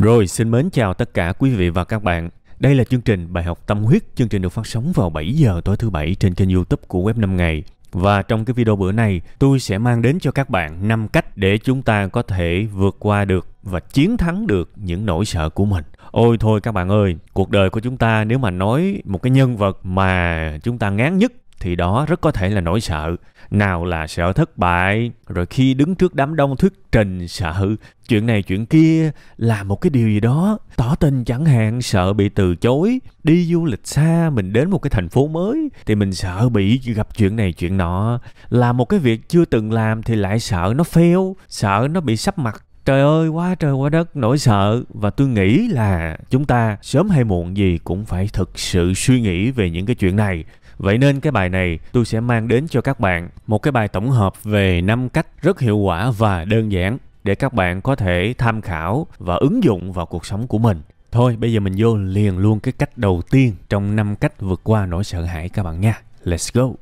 Rồi, xin mến chào tất cả quý vị và các bạn. Đây là chương trình Bài học tâm huyết. Chương trình được phát sóng vào 7 giờ tối thứ Bảy trên kênh youtube của Web 5 Ngày. Và trong cái video bữa nay, tôi sẽ mang đến cho các bạn 5 cách để chúng ta có thể vượt qua được và chiến thắng được những nỗi sợ của mình. Ôi thôi các bạn ơi, cuộc đời của chúng ta nếu mà nói một cái nhân vật mà chúng ta ngán nhất thì đó rất có thể là nỗi sợ nào là sợ thất bại rồi khi đứng trước đám đông thuyết trình sợ chuyện này chuyện kia là một cái điều gì đó tỏ tình chẳng hạn sợ bị từ chối đi du lịch xa mình đến một cái thành phố mới thì mình sợ bị gặp chuyện này chuyện nọ làm một cái việc chưa từng làm thì lại sợ nó fail sợ nó bị sắp mặt trời ơi quá trời quá đất nỗi sợ và tôi nghĩ là chúng ta sớm hay muộn gì cũng phải thực sự suy nghĩ về những cái chuyện này Vậy nên cái bài này tôi sẽ mang đến cho các bạn một cái bài tổng hợp về 5 cách rất hiệu quả và đơn giản để các bạn có thể tham khảo và ứng dụng vào cuộc sống của mình. Thôi bây giờ mình vô liền luôn cái cách đầu tiên trong 5 cách vượt qua nỗi sợ hãi các bạn nha. Let's go.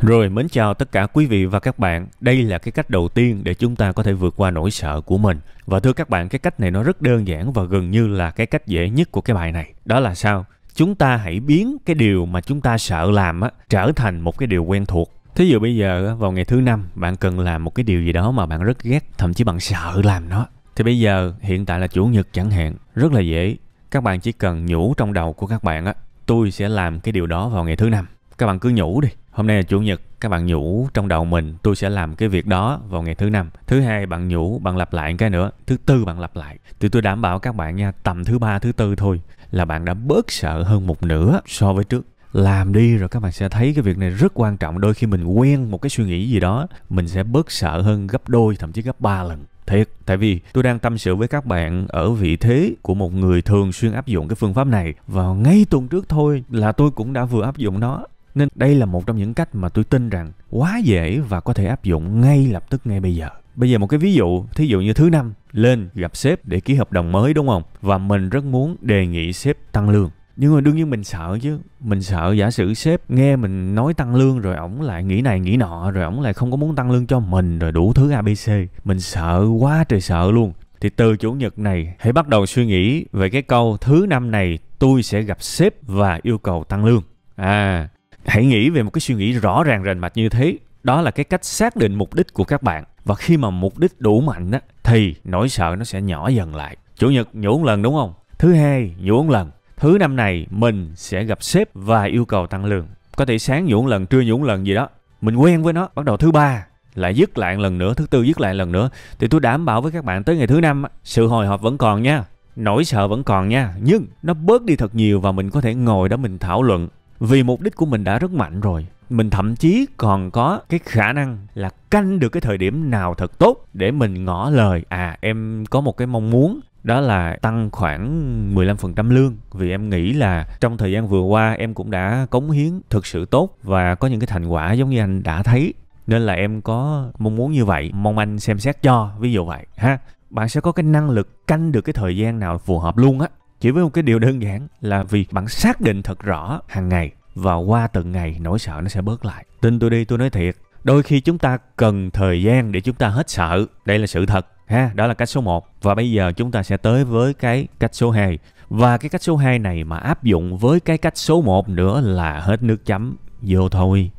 Rồi mến chào tất cả quý vị và các bạn. Đây là cái cách đầu tiên để chúng ta có thể vượt qua nỗi sợ của mình. Và thưa các bạn, cái cách này nó rất đơn giản và gần như là cái cách dễ nhất của cái bài này. Đó là sao? chúng ta hãy biến cái điều mà chúng ta sợ làm á, trở thành một cái điều quen thuộc thí dụ bây giờ vào ngày thứ năm bạn cần làm một cái điều gì đó mà bạn rất ghét thậm chí bạn sợ làm nó thì bây giờ hiện tại là chủ nhật chẳng hạn rất là dễ các bạn chỉ cần nhủ trong đầu của các bạn á tôi sẽ làm cái điều đó vào ngày thứ năm các bạn cứ nhủ đi hôm nay là chủ nhật các bạn nhủ trong đầu mình tôi sẽ làm cái việc đó vào ngày thứ năm thứ hai bạn nhủ bạn lặp lại cái nữa thứ tư bạn lặp lại thì tôi đảm bảo các bạn nha tầm thứ ba thứ tư thôi là bạn đã bớt sợ hơn một nửa so với trước làm đi rồi các bạn sẽ thấy cái việc này rất quan trọng đôi khi mình quen một cái suy nghĩ gì đó mình sẽ bớt sợ hơn gấp đôi thậm chí gấp ba lần thiệt tại vì tôi đang tâm sự với các bạn ở vị thế của một người thường xuyên áp dụng cái phương pháp này vào ngay tuần trước thôi là tôi cũng đã vừa áp dụng nó nên đây là một trong những cách mà tôi tin rằng quá dễ và có thể áp dụng ngay lập tức ngay bây giờ bây giờ một cái ví dụ thí dụ như thứ năm lên gặp sếp để ký hợp đồng mới đúng không? Và mình rất muốn đề nghị sếp tăng lương nhưng mà đương nhiên mình sợ chứ mình sợ giả sử sếp nghe mình nói tăng lương rồi ổng lại nghĩ này nghĩ nọ rồi ổng lại không có muốn tăng lương cho mình rồi đủ thứ abc mình sợ quá trời sợ luôn thì từ chủ nhật này hãy bắt đầu suy nghĩ về cái câu thứ năm này tôi sẽ gặp sếp và yêu cầu tăng lương à hãy nghĩ về một cái suy nghĩ rõ ràng rành mạch như thế đó là cái cách xác định mục đích của các bạn và khi mà mục đích đủ mạnh á, thì nỗi sợ nó sẽ nhỏ dần lại. Chủ nhật nhủ lần đúng không? Thứ hai nhủ lần. Thứ năm này mình sẽ gặp sếp và yêu cầu tăng lương. Có thể sáng nhủ lần, trưa nhủ lần gì đó. Mình quen với nó. Bắt đầu thứ ba lại dứt lại lần nữa, thứ tư dứt lại lần nữa. Thì tôi đảm bảo với các bạn tới ngày thứ năm sự hồi hộp vẫn còn nha. Nỗi sợ vẫn còn nha, nhưng nó bớt đi thật nhiều và mình có thể ngồi đó mình thảo luận. Vì mục đích của mình đã rất mạnh rồi mình thậm chí còn có cái khả năng là canh được cái thời điểm nào thật tốt để mình ngỏ lời à em có một cái mong muốn đó là tăng khoảng 15% lương vì em nghĩ là trong thời gian vừa qua em cũng đã cống hiến thực sự tốt và có những cái thành quả giống như anh đã thấy nên là em có mong muốn như vậy mong anh xem xét cho ví dụ vậy ha bạn sẽ có cái năng lực canh được cái thời gian nào phù hợp luôn á chỉ với một cái điều đơn giản là vì bạn xác định thật rõ hàng ngày và qua từng ngày nỗi sợ nó sẽ bớt lại. Tin tôi đi, tôi nói thiệt. Đôi khi chúng ta cần thời gian để chúng ta hết sợ. Đây là sự thật ha, đó là cách số 1. Và bây giờ chúng ta sẽ tới với cái cách số 2. Và cái cách số 2 này mà áp dụng với cái cách số 1 nữa là hết nước chấm vô thôi.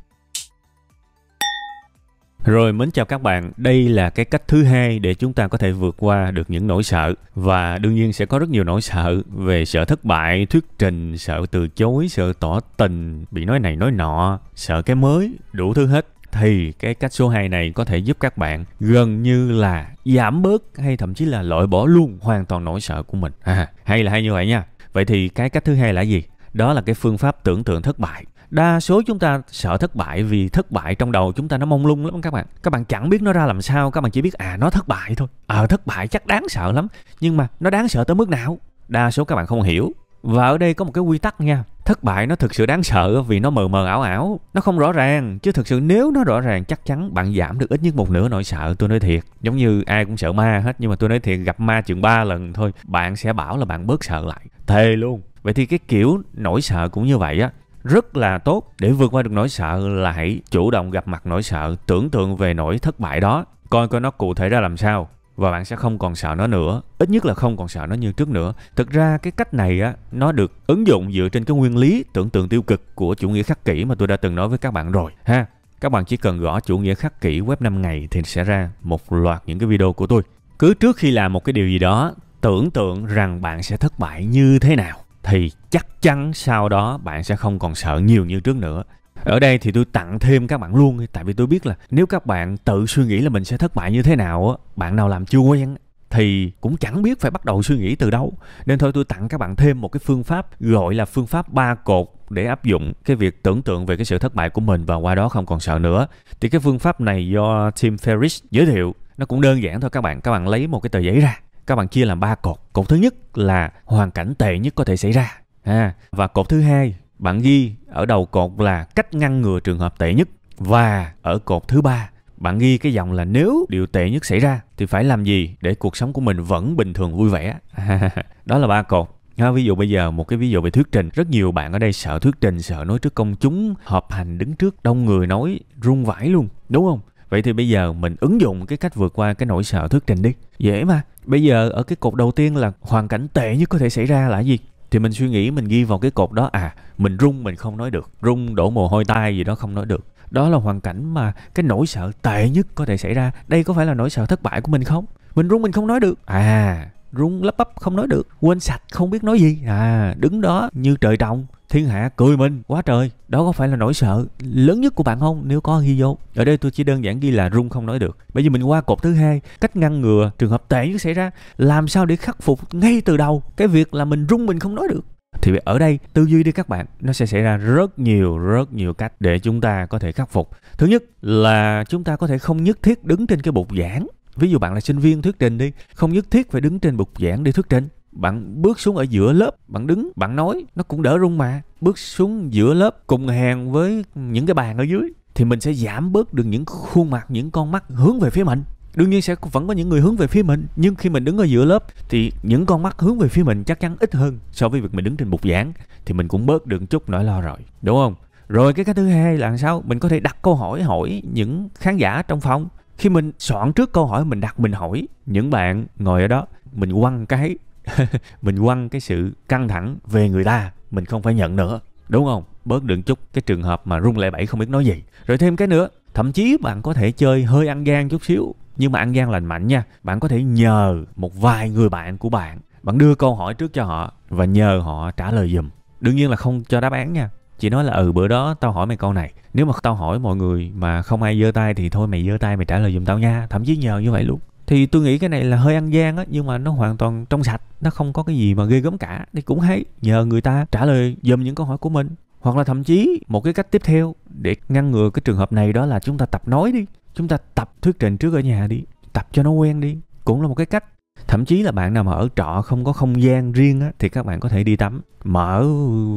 Rồi mến chào các bạn, đây là cái cách thứ hai để chúng ta có thể vượt qua được những nỗi sợ và đương nhiên sẽ có rất nhiều nỗi sợ về sợ thất bại, thuyết trình, sợ từ chối, sợ tỏ tình, bị nói này nói nọ, sợ cái mới, đủ thứ hết thì cái cách số 2 này có thể giúp các bạn gần như là giảm bớt hay thậm chí là loại bỏ luôn hoàn toàn nỗi sợ của mình. À, hay là hay như vậy nha. Vậy thì cái cách thứ hai là gì? Đó là cái phương pháp tưởng tượng thất bại đa số chúng ta sợ thất bại vì thất bại trong đầu chúng ta nó mông lung lắm các bạn các bạn chẳng biết nó ra làm sao các bạn chỉ biết à nó thất bại thôi ờ à, thất bại chắc đáng sợ lắm nhưng mà nó đáng sợ tới mức nào đa số các bạn không hiểu và ở đây có một cái quy tắc nha thất bại nó thực sự đáng sợ vì nó mờ mờ ảo ảo nó không rõ ràng chứ thực sự nếu nó rõ ràng chắc chắn bạn giảm được ít nhất một nửa nỗi sợ tôi nói thiệt giống như ai cũng sợ ma hết nhưng mà tôi nói thiệt gặp ma chừng ba lần thôi bạn sẽ bảo là bạn bớt sợ lại thề luôn vậy thì cái kiểu nỗi sợ cũng như vậy á rất là tốt để vượt qua được nỗi sợ là hãy chủ động gặp mặt nỗi sợ tưởng tượng về nỗi thất bại đó coi coi nó cụ thể ra làm sao và bạn sẽ không còn sợ nó nữa ít nhất là không còn sợ nó như trước nữa thực ra cái cách này á nó được ứng dụng dựa trên cái nguyên lý tưởng tượng tiêu cực của chủ nghĩa khắc kỷ mà tôi đã từng nói với các bạn rồi ha các bạn chỉ cần gõ chủ nghĩa khắc kỷ web 5 ngày thì sẽ ra một loạt những cái video của tôi cứ trước khi làm một cái điều gì đó tưởng tượng rằng bạn sẽ thất bại như thế nào thì chắc chắn sau đó bạn sẽ không còn sợ nhiều như trước nữa ở đây thì tôi tặng thêm các bạn luôn tại vì tôi biết là nếu các bạn tự suy nghĩ là mình sẽ thất bại như thế nào á bạn nào làm chưa quen thì cũng chẳng biết phải bắt đầu suy nghĩ từ đâu nên thôi tôi tặng các bạn thêm một cái phương pháp gọi là phương pháp ba cột để áp dụng cái việc tưởng tượng về cái sự thất bại của mình và qua đó không còn sợ nữa thì cái phương pháp này do Tim Ferriss giới thiệu nó cũng đơn giản thôi các bạn các bạn lấy một cái tờ giấy ra các bạn chia làm ba cột cột thứ nhất là hoàn cảnh tệ nhất có thể xảy ra à, và cột thứ hai bạn ghi ở đầu cột là cách ngăn ngừa trường hợp tệ nhất và ở cột thứ ba bạn ghi cái dòng là nếu điều tệ nhất xảy ra thì phải làm gì để cuộc sống của mình vẫn bình thường vui vẻ đó là ba cột À, ví dụ bây giờ một cái ví dụ về thuyết trình rất nhiều bạn ở đây sợ thuyết trình sợ nói trước công chúng họp hành đứng trước đông người nói run vãi luôn đúng không Vậy thì bây giờ mình ứng dụng cái cách vượt qua cái nỗi sợ thuyết trình đi. Dễ mà. Bây giờ ở cái cột đầu tiên là hoàn cảnh tệ nhất có thể xảy ra là gì? Thì mình suy nghĩ mình ghi vào cái cột đó à, mình run mình không nói được, run đổ mồ hôi tai gì đó không nói được. Đó là hoàn cảnh mà cái nỗi sợ tệ nhất có thể xảy ra. Đây có phải là nỗi sợ thất bại của mình không? Mình run mình không nói được. À, run lấp bắp không nói được quên sạch không biết nói gì à đứng đó như trời trọng thiên hạ cười mình quá trời đó có phải là nỗi sợ lớn nhất của bạn không nếu có ghi vô ở đây tôi chỉ đơn giản ghi là run không nói được bởi vì mình qua cột thứ hai cách ngăn ngừa trường hợp tệ nhất xảy ra làm sao để khắc phục ngay từ đầu cái việc là mình run mình không nói được thì ở đây tư duy đi các bạn nó sẽ xảy ra rất nhiều rất nhiều cách để chúng ta có thể khắc phục thứ nhất là chúng ta có thể không nhất thiết đứng trên cái bục giảng Ví dụ bạn là sinh viên thuyết trình đi, không nhất thiết phải đứng trên bục giảng để thuyết trình. Bạn bước xuống ở giữa lớp, bạn đứng, bạn nói, nó cũng đỡ rung mà. Bước xuống giữa lớp cùng hàng với những cái bàn ở dưới thì mình sẽ giảm bớt được những khuôn mặt, những con mắt hướng về phía mình đương nhiên sẽ vẫn có những người hướng về phía mình nhưng khi mình đứng ở giữa lớp thì những con mắt hướng về phía mình chắc chắn ít hơn so với việc mình đứng trên bục giảng thì mình cũng bớt được chút nỗi lo rồi đúng không rồi cái cái thứ hai là sao mình có thể đặt câu hỏi hỏi những khán giả trong phòng khi mình soạn trước câu hỏi mình đặt mình hỏi những bạn ngồi ở đó mình quăng cái mình quăng cái sự căng thẳng về người ta mình không phải nhận nữa đúng không bớt đựng chút cái trường hợp mà rung lệ bảy không biết nói gì rồi thêm cái nữa thậm chí bạn có thể chơi hơi ăn gan chút xíu nhưng mà ăn gan lành mạnh nha bạn có thể nhờ một vài người bạn của bạn bạn đưa câu hỏi trước cho họ và nhờ họ trả lời giùm đương nhiên là không cho đáp án nha chỉ nói là ừ bữa đó tao hỏi mày câu này nếu mà tao hỏi mọi người mà không ai giơ tay thì thôi mày giơ tay mày trả lời giùm tao nha thậm chí nhờ như vậy luôn thì tôi nghĩ cái này là hơi ăn gian á nhưng mà nó hoàn toàn trong sạch nó không có cái gì mà ghê gớm cả thì cũng hay nhờ người ta trả lời giùm những câu hỏi của mình hoặc là thậm chí một cái cách tiếp theo để ngăn ngừa cái trường hợp này đó là chúng ta tập nói đi chúng ta tập thuyết trình trước ở nhà đi tập cho nó quen đi cũng là một cái cách thậm chí là bạn nào mà ở trọ không có không gian riêng á, thì các bạn có thể đi tắm mở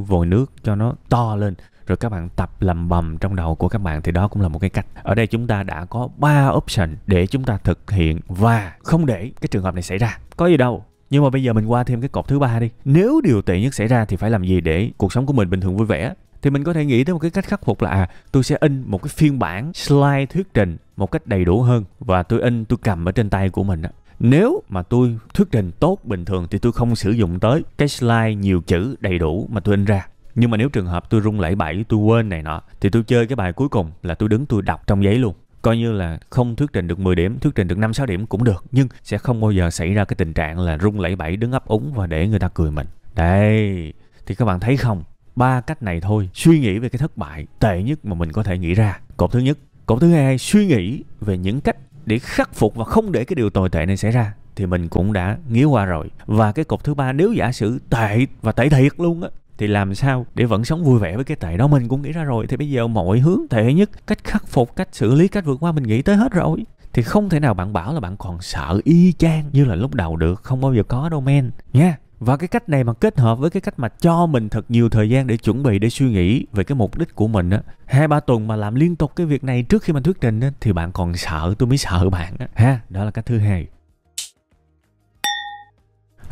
vòi nước cho nó to lên rồi các bạn tập lầm bầm trong đầu của các bạn thì đó cũng là một cái cách. Ở đây chúng ta đã có 3 option để chúng ta thực hiện và không để cái trường hợp này xảy ra. Có gì đâu. Nhưng mà bây giờ mình qua thêm cái cột thứ ba đi. Nếu điều tệ nhất xảy ra thì phải làm gì để cuộc sống của mình bình thường vui vẻ? Thì mình có thể nghĩ tới một cái cách khắc phục là à, tôi sẽ in một cái phiên bản slide thuyết trình một cách đầy đủ hơn và tôi in tôi cầm ở trên tay của mình đó nếu mà tôi thuyết trình tốt bình thường thì tôi không sử dụng tới cái slide nhiều chữ đầy đủ mà tôi in ra nhưng mà nếu trường hợp tôi rung lẫy bảy tôi quên này nọ thì tôi chơi cái bài cuối cùng là tôi đứng tôi đọc trong giấy luôn coi như là không thuyết trình được 10 điểm, thuyết trình được năm sáu điểm cũng được, nhưng sẽ không bao giờ xảy ra cái tình trạng là rung lẫy bảy đứng ấp úng và để người ta cười mình. Đây, thì các bạn thấy không? Ba cách này thôi, suy nghĩ về cái thất bại tệ nhất mà mình có thể nghĩ ra. Cột thứ nhất, cột thứ hai, suy nghĩ về những cách để khắc phục và không để cái điều tồi tệ này xảy ra thì mình cũng đã nghĩ qua rồi và cái cột thứ ba nếu giả sử tệ và tệ thiệt luôn á thì làm sao để vẫn sống vui vẻ với cái tệ đó mình cũng nghĩ ra rồi thì bây giờ mọi hướng tệ nhất cách khắc phục cách xử lý cách vượt qua mình nghĩ tới hết rồi thì không thể nào bạn bảo là bạn còn sợ y chang như là lúc đầu được không bao giờ có đâu men nha và cái cách này mà kết hợp với cái cách mà cho mình thật nhiều thời gian để chuẩn bị để suy nghĩ về cái mục đích của mình á hai ba tuần mà làm liên tục cái việc này trước khi mình thuyết trình á thì bạn còn sợ tôi mới sợ bạn á ha đó là cách thứ hai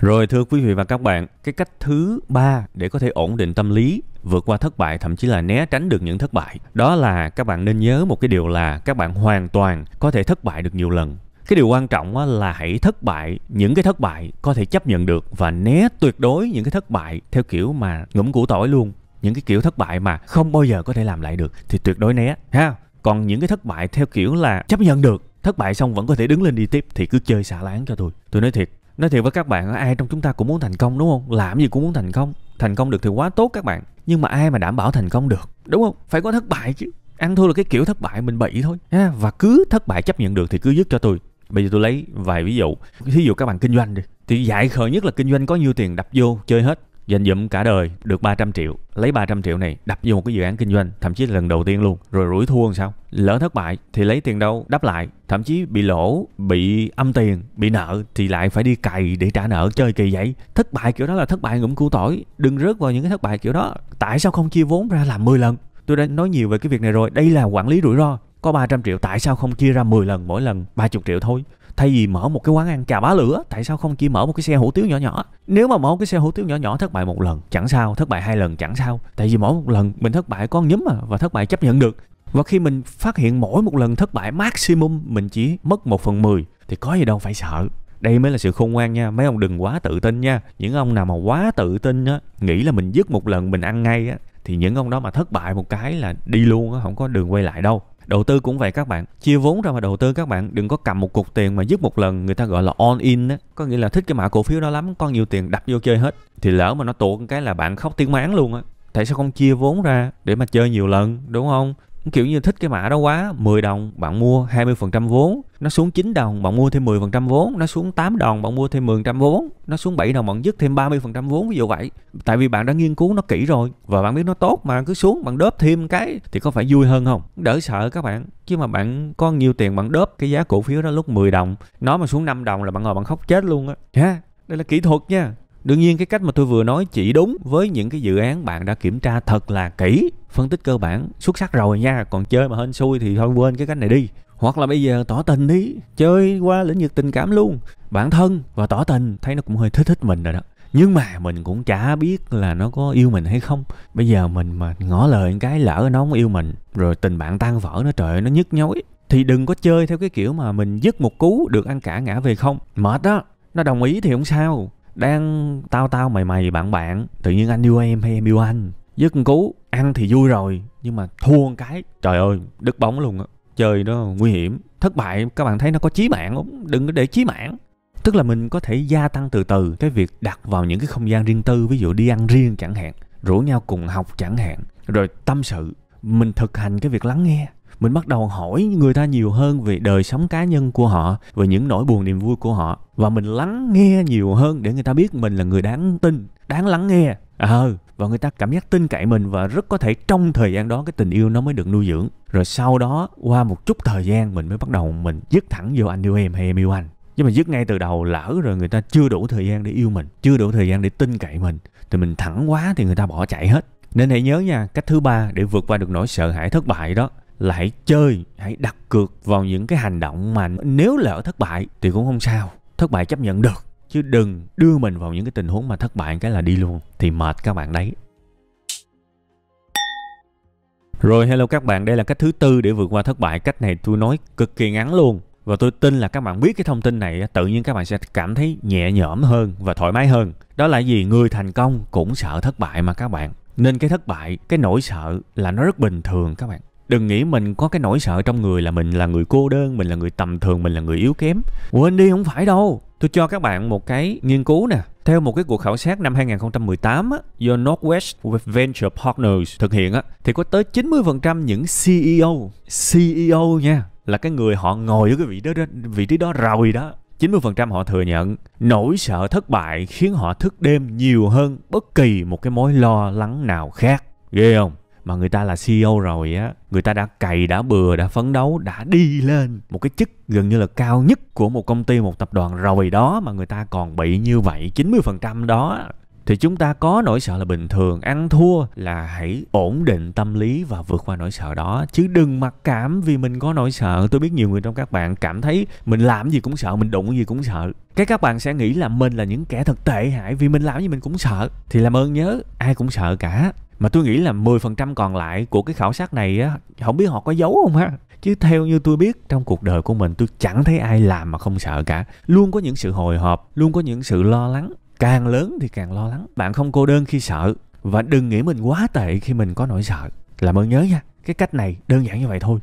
rồi thưa quý vị và các bạn, cái cách thứ ba để có thể ổn định tâm lý, vượt qua thất bại thậm chí là né tránh được những thất bại, đó là các bạn nên nhớ một cái điều là các bạn hoàn toàn có thể thất bại được nhiều lần cái điều quan trọng là hãy thất bại những cái thất bại có thể chấp nhận được và né tuyệt đối những cái thất bại theo kiểu mà ngủm củ tỏi luôn những cái kiểu thất bại mà không bao giờ có thể làm lại được thì tuyệt đối né ha còn những cái thất bại theo kiểu là chấp nhận được thất bại xong vẫn có thể đứng lên đi tiếp thì cứ chơi xả láng cho tôi tôi nói thiệt nói thiệt với các bạn ai trong chúng ta cũng muốn thành công đúng không làm gì cũng muốn thành công thành công được thì quá tốt các bạn nhưng mà ai mà đảm bảo thành công được đúng không phải có thất bại chứ ăn thua là cái kiểu thất bại mình bậy thôi ha và cứ thất bại chấp nhận được thì cứ dứt cho tôi bây giờ tôi lấy vài ví dụ ví dụ các bạn kinh doanh đi thì giải khờ nhất là kinh doanh có nhiêu tiền đập vô chơi hết dành dụm cả đời được 300 triệu lấy 300 triệu này đập vô một cái dự án kinh doanh thậm chí là lần đầu tiên luôn rồi rủi thua làm sao lỡ thất bại thì lấy tiền đâu đắp lại thậm chí bị lỗ bị âm tiền bị nợ thì lại phải đi cày để trả nợ chơi kỳ vậy thất bại kiểu đó là thất bại ngụm củ tỏi đừng rớt vào những cái thất bại kiểu đó tại sao không chia vốn ra làm 10 lần tôi đã nói nhiều về cái việc này rồi đây là quản lý rủi ro có 300 triệu tại sao không chia ra 10 lần mỗi lần 30 triệu thôi thay vì mở một cái quán ăn chà bá lửa tại sao không chỉ mở một cái xe hủ tiếu nhỏ nhỏ nếu mà mở một cái xe hủ tiếu nhỏ nhỏ thất bại một lần chẳng sao thất bại hai lần chẳng sao tại vì mỗi một lần mình thất bại con nhúm mà và thất bại chấp nhận được và khi mình phát hiện mỗi một lần thất bại maximum mình chỉ mất một phần mười thì có gì đâu phải sợ đây mới là sự khôn ngoan nha mấy ông đừng quá tự tin nha những ông nào mà quá tự tin á nghĩ là mình dứt một lần mình ăn ngay á thì những ông đó mà thất bại một cái là đi luôn á không có đường quay lại đâu đầu tư cũng vậy các bạn chia vốn ra mà đầu tư các bạn đừng có cầm một cục tiền mà dứt một lần người ta gọi là all in á có nghĩa là thích cái mã cổ phiếu đó lắm có nhiều tiền đập vô chơi hết thì lỡ mà nó tụt cái là bạn khóc tiếng máng luôn á tại sao không chia vốn ra để mà chơi nhiều lần đúng không kiểu như thích cái mã đó quá 10 đồng bạn mua 20% vốn nó xuống 9 đồng bạn mua thêm 10% vốn nó xuống 8 đồng bạn mua thêm 10% vốn nó xuống 7 đồng bạn dứt thêm 30% vốn ví dụ vậy tại vì bạn đã nghiên cứu nó kỹ rồi và bạn biết nó tốt mà cứ xuống bạn đớp thêm cái thì có phải vui hơn không đỡ sợ các bạn chứ mà bạn có nhiều tiền bạn đớp cái giá cổ phiếu đó lúc 10 đồng nó mà xuống 5 đồng là bạn ngồi bạn khóc chết luôn á yeah. đây là kỹ thuật nha Đương nhiên cái cách mà tôi vừa nói chỉ đúng với những cái dự án bạn đã kiểm tra thật là kỹ, phân tích cơ bản xuất sắc rồi nha, còn chơi mà hên xui thì thôi quên cái cách này đi. Hoặc là bây giờ tỏ tình đi, chơi qua lĩnh vực tình cảm luôn. Bản thân và tỏ tình thấy nó cũng hơi thích thích mình rồi đó. Nhưng mà mình cũng chả biết là nó có yêu mình hay không. Bây giờ mình mà ngỏ lời cái lỡ nó không yêu mình, rồi tình bạn tan vỡ nó trời nó nhức nhối. Thì đừng có chơi theo cái kiểu mà mình dứt một cú được ăn cả ngã về không. Mệt đó, nó đồng ý thì không sao đang tao tao mày mày bạn bạn tự nhiên anh yêu em hay em yêu anh với con cú ăn thì vui rồi nhưng mà thua một cái trời ơi đứt bóng luôn á chơi đó nguy hiểm thất bại các bạn thấy nó có chí mạng không đừng có để chí mạng tức là mình có thể gia tăng từ từ cái việc đặt vào những cái không gian riêng tư ví dụ đi ăn riêng chẳng hạn rủ nhau cùng học chẳng hạn rồi tâm sự mình thực hành cái việc lắng nghe mình bắt đầu hỏi người ta nhiều hơn về đời sống cá nhân của họ về những nỗi buồn niềm vui của họ và mình lắng nghe nhiều hơn để người ta biết mình là người đáng tin đáng lắng nghe ờ à, và người ta cảm giác tin cậy mình và rất có thể trong thời gian đó cái tình yêu nó mới được nuôi dưỡng rồi sau đó qua một chút thời gian mình mới bắt đầu mình dứt thẳng vô anh yêu em hay em yêu anh nhưng mà dứt ngay từ đầu lỡ rồi người ta chưa đủ thời gian để yêu mình chưa đủ thời gian để tin cậy mình thì mình thẳng quá thì người ta bỏ chạy hết nên hãy nhớ nha cách thứ ba để vượt qua được nỗi sợ hãi thất bại đó là hãy chơi hãy đặt cược vào những cái hành động mà nếu lỡ thất bại thì cũng không sao thất bại chấp nhận được chứ đừng đưa mình vào những cái tình huống mà thất bại cái là đi luôn thì mệt các bạn đấy rồi hello các bạn, đây là cách thứ tư để vượt qua thất bại. Cách này tôi nói cực kỳ ngắn luôn. Và tôi tin là các bạn biết cái thông tin này tự nhiên các bạn sẽ cảm thấy nhẹ nhõm hơn và thoải mái hơn. Đó là gì? Người thành công cũng sợ thất bại mà các bạn. Nên cái thất bại, cái nỗi sợ là nó rất bình thường các bạn đừng nghĩ mình có cái nỗi sợ trong người là mình là người cô đơn mình là người tầm thường mình là người yếu kém quên đi không phải đâu tôi cho các bạn một cái nghiên cứu nè theo một cái cuộc khảo sát năm 2018 á, do Northwest with Venture Partners thực hiện á, thì có tới 90% những CEO, CEO nha, là cái người họ ngồi ở cái vị đó, vị trí đó rồi đó. 90% họ thừa nhận nỗi sợ thất bại khiến họ thức đêm nhiều hơn bất kỳ một cái mối lo lắng nào khác. Ghê không? mà người ta là CEO rồi á, người ta đã cày, đã bừa, đã phấn đấu, đã đi lên một cái chức gần như là cao nhất của một công ty, một tập đoàn rồi đó mà người ta còn bị như vậy 90% đó thì chúng ta có nỗi sợ là bình thường ăn thua là hãy ổn định tâm lý và vượt qua nỗi sợ đó chứ đừng mặc cảm vì mình có nỗi sợ tôi biết nhiều người trong các bạn cảm thấy mình làm gì cũng sợ mình đụng gì cũng sợ cái các bạn sẽ nghĩ là mình là những kẻ thật tệ hại vì mình làm gì mình cũng sợ thì làm ơn nhớ ai cũng sợ cả mà tôi nghĩ là 10% còn lại của cái khảo sát này á không biết họ có giấu không ha chứ theo như tôi biết trong cuộc đời của mình tôi chẳng thấy ai làm mà không sợ cả luôn có những sự hồi hộp luôn có những sự lo lắng càng lớn thì càng lo lắng bạn không cô đơn khi sợ và đừng nghĩ mình quá tệ khi mình có nỗi sợ làm ơn nhớ nha cái cách này đơn giản như vậy thôi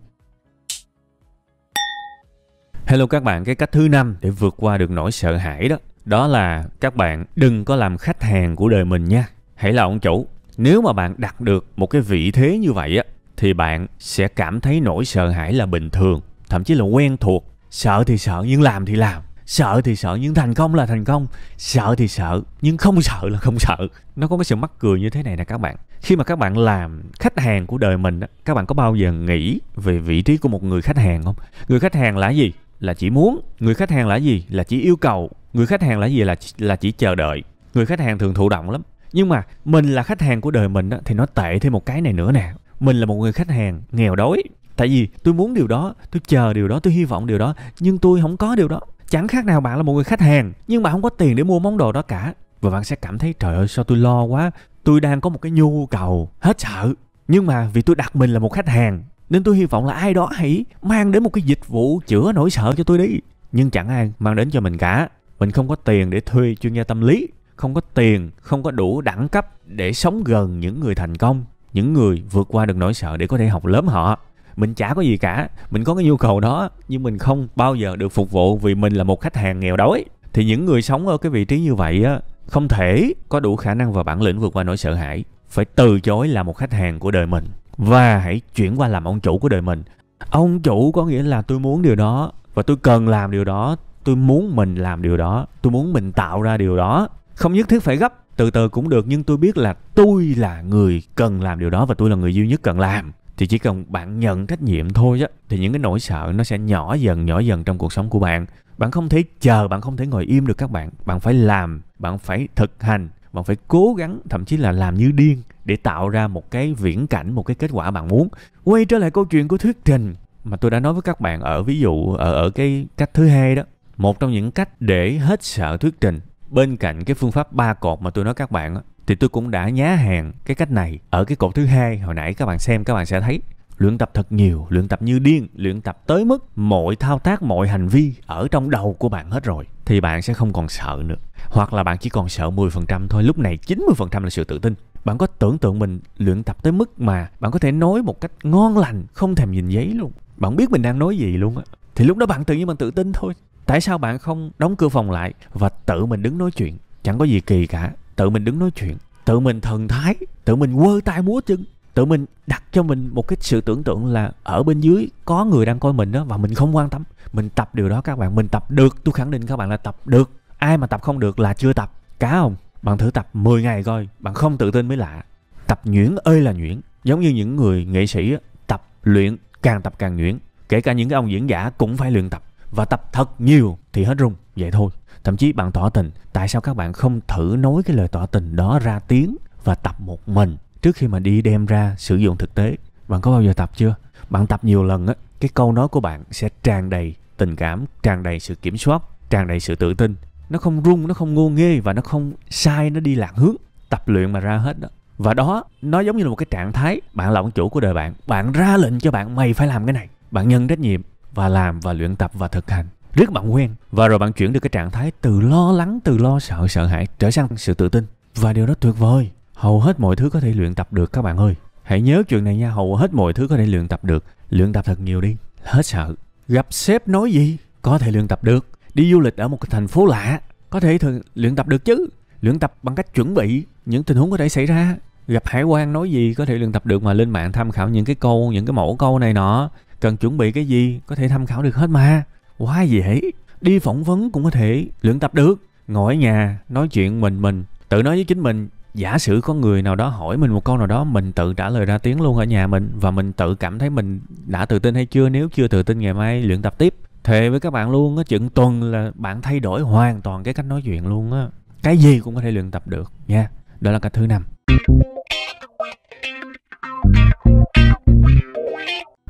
hello các bạn cái cách thứ năm để vượt qua được nỗi sợ hãi đó đó là các bạn đừng có làm khách hàng của đời mình nha hãy là ông chủ nếu mà bạn đạt được một cái vị thế như vậy á, thì bạn sẽ cảm thấy nỗi sợ hãi là bình thường, thậm chí là quen thuộc. Sợ thì sợ nhưng làm thì làm. Sợ thì sợ nhưng thành công là thành công Sợ thì sợ nhưng không sợ là không sợ Nó có cái sự mắc cười như thế này nè các bạn Khi mà các bạn làm khách hàng của đời mình Các bạn có bao giờ nghĩ về vị trí của một người khách hàng không? Người khách hàng là gì? Là chỉ muốn Người khách hàng là gì? Là chỉ yêu cầu Người khách hàng là gì? Là là chỉ chờ đợi Người khách hàng thường thụ động lắm nhưng mà mình là khách hàng của đời mình á, thì nó tệ thêm một cái này nữa nè mình là một người khách hàng nghèo đói tại vì tôi muốn điều đó tôi chờ điều đó tôi hy vọng điều đó nhưng tôi không có điều đó chẳng khác nào bạn là một người khách hàng nhưng bạn không có tiền để mua món đồ đó cả và bạn sẽ cảm thấy trời ơi sao tôi lo quá tôi đang có một cái nhu cầu hết sợ nhưng mà vì tôi đặt mình là một khách hàng nên tôi hy vọng là ai đó hãy mang đến một cái dịch vụ chữa nỗi sợ cho tôi đi nhưng chẳng ai mang đến cho mình cả mình không có tiền để thuê chuyên gia tâm lý không có tiền, không có đủ đẳng cấp để sống gần những người thành công, những người vượt qua được nỗi sợ để có thể học lớn họ. Mình chả có gì cả, mình có cái nhu cầu đó nhưng mình không bao giờ được phục vụ vì mình là một khách hàng nghèo đói. Thì những người sống ở cái vị trí như vậy á, không thể có đủ khả năng và bản lĩnh vượt qua nỗi sợ hãi. Phải từ chối là một khách hàng của đời mình và hãy chuyển qua làm ông chủ của đời mình. Ông chủ có nghĩa là tôi muốn điều đó và tôi cần làm điều đó, tôi muốn mình làm điều đó, tôi muốn mình tạo ra điều đó không nhất thiết phải gấp từ từ cũng được nhưng tôi biết là tôi là người cần làm điều đó và tôi là người duy nhất cần làm thì chỉ cần bạn nhận trách nhiệm thôi á thì những cái nỗi sợ nó sẽ nhỏ dần nhỏ dần trong cuộc sống của bạn bạn không thể chờ bạn không thể ngồi im được các bạn bạn phải làm bạn phải thực hành bạn phải cố gắng thậm chí là làm như điên để tạo ra một cái viễn cảnh một cái kết quả bạn muốn quay trở lại câu chuyện của thuyết trình mà tôi đã nói với các bạn ở ví dụ ở ở cái cách thứ hai đó một trong những cách để hết sợ thuyết trình bên cạnh cái phương pháp ba cột mà tôi nói các bạn thì tôi cũng đã nhá hàng cái cách này ở cái cột thứ hai hồi nãy các bạn xem các bạn sẽ thấy luyện tập thật nhiều luyện tập như điên luyện tập tới mức mọi thao tác mọi hành vi ở trong đầu của bạn hết rồi thì bạn sẽ không còn sợ nữa hoặc là bạn chỉ còn sợ 10% thôi lúc này 90% là sự tự tin bạn có tưởng tượng mình luyện tập tới mức mà bạn có thể nói một cách ngon lành không thèm nhìn giấy luôn bạn biết mình đang nói gì luôn á thì lúc đó bạn tự nhiên bạn tự tin thôi Tại sao bạn không đóng cửa phòng lại và tự mình đứng nói chuyện? Chẳng có gì kỳ cả. Tự mình đứng nói chuyện, tự mình thần thái, tự mình quơ tay múa chân, tự mình đặt cho mình một cái sự tưởng tượng là ở bên dưới có người đang coi mình đó và mình không quan tâm. Mình tập điều đó các bạn, mình tập được. Tôi khẳng định các bạn là tập được. Ai mà tập không được là chưa tập. Cá không? Bạn thử tập 10 ngày coi, bạn không tự tin mới lạ. Tập nhuyễn ơi là nhuyễn. Giống như những người nghệ sĩ tập luyện càng tập càng nhuyễn. Kể cả những cái ông diễn giả cũng phải luyện tập và tập thật nhiều thì hết rung vậy thôi thậm chí bạn tỏ tình tại sao các bạn không thử nói cái lời tỏ tình đó ra tiếng và tập một mình trước khi mà đi đem ra sử dụng thực tế bạn có bao giờ tập chưa bạn tập nhiều lần á cái câu nói của bạn sẽ tràn đầy tình cảm tràn đầy sự kiểm soát tràn đầy sự tự tin nó không rung nó không ngô nghê và nó không sai nó đi lạc hướng tập luyện mà ra hết đó và đó nó giống như là một cái trạng thái bạn là ông chủ của đời bạn bạn ra lệnh cho bạn mày phải làm cái này bạn nhân trách nhiệm và làm và luyện tập và thực hành rất bạn quen và rồi bạn chuyển được cái trạng thái từ lo lắng từ lo sợ sợ hãi trở sang sự tự tin và điều đó tuyệt vời hầu hết mọi thứ có thể luyện tập được các bạn ơi hãy nhớ chuyện này nha hầu hết mọi thứ có thể luyện tập được luyện tập thật nhiều đi hết sợ gặp sếp nói gì có thể luyện tập được đi du lịch ở một cái thành phố lạ có thể thường luyện tập được chứ luyện tập bằng cách chuẩn bị những tình huống có thể xảy ra gặp hải quan nói gì có thể luyện tập được mà lên mạng tham khảo những cái câu những cái mẫu câu này nọ cần chuẩn bị cái gì có thể tham khảo được hết mà quá dễ đi phỏng vấn cũng có thể luyện tập được ngồi ở nhà nói chuyện mình mình tự nói với chính mình giả sử có người nào đó hỏi mình một câu nào đó mình tự trả lời ra tiếng luôn ở nhà mình và mình tự cảm thấy mình đã tự tin hay chưa nếu chưa tự tin ngày mai luyện tập tiếp thề với các bạn luôn á chừng tuần là bạn thay đổi hoàn toàn cái cách nói chuyện luôn á cái gì cũng có thể luyện tập được nha đó là cách thứ năm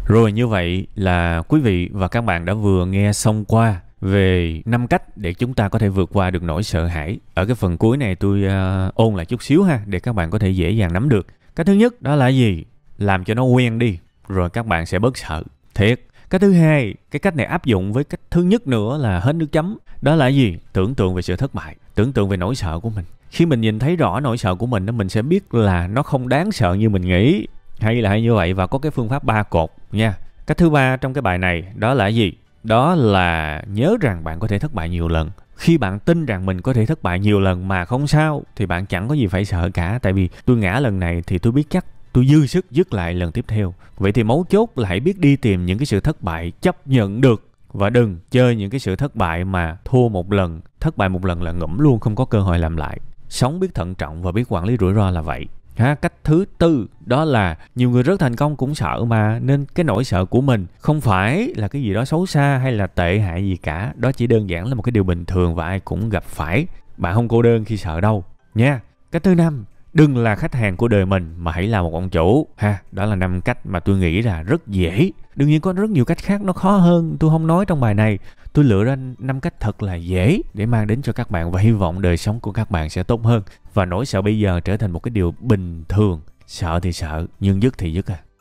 Rồi như vậy là quý vị và các bạn đã vừa nghe xong qua về năm cách để chúng ta có thể vượt qua được nỗi sợ hãi. Ở cái phần cuối này tôi uh, ôn lại chút xíu ha để các bạn có thể dễ dàng nắm được. Cái thứ nhất đó là gì? Làm cho nó quen đi rồi các bạn sẽ bớt sợ. Thiệt. Cái thứ hai, cái cách này áp dụng với cách thứ nhất nữa là hết nước chấm. Đó là gì? Tưởng tượng về sự thất bại, tưởng tượng về nỗi sợ của mình. Khi mình nhìn thấy rõ nỗi sợ của mình, mình sẽ biết là nó không đáng sợ như mình nghĩ hay là hay như vậy và có cái phương pháp ba cột nha cách thứ ba trong cái bài này đó là gì đó là nhớ rằng bạn có thể thất bại nhiều lần khi bạn tin rằng mình có thể thất bại nhiều lần mà không sao thì bạn chẳng có gì phải sợ cả tại vì tôi ngã lần này thì tôi biết chắc tôi dư sức dứt lại lần tiếp theo vậy thì mấu chốt là hãy biết đi tìm những cái sự thất bại chấp nhận được và đừng chơi những cái sự thất bại mà thua một lần thất bại một lần là ngẫm luôn không có cơ hội làm lại sống biết thận trọng và biết quản lý rủi ro là vậy ha cách thứ tư đó là nhiều người rất thành công cũng sợ mà nên cái nỗi sợ của mình không phải là cái gì đó xấu xa hay là tệ hại gì cả đó chỉ đơn giản là một cái điều bình thường và ai cũng gặp phải bạn không cô đơn khi sợ đâu nha cách thứ năm đừng là khách hàng của đời mình mà hãy là một ông chủ ha đó là năm cách mà tôi nghĩ là rất dễ đương nhiên có rất nhiều cách khác nó khó hơn tôi không nói trong bài này tôi lựa ra năm cách thật là dễ để mang đến cho các bạn và hy vọng đời sống của các bạn sẽ tốt hơn và nỗi sợ bây giờ trở thành một cái điều bình thường sợ thì sợ nhưng dứt thì dứt à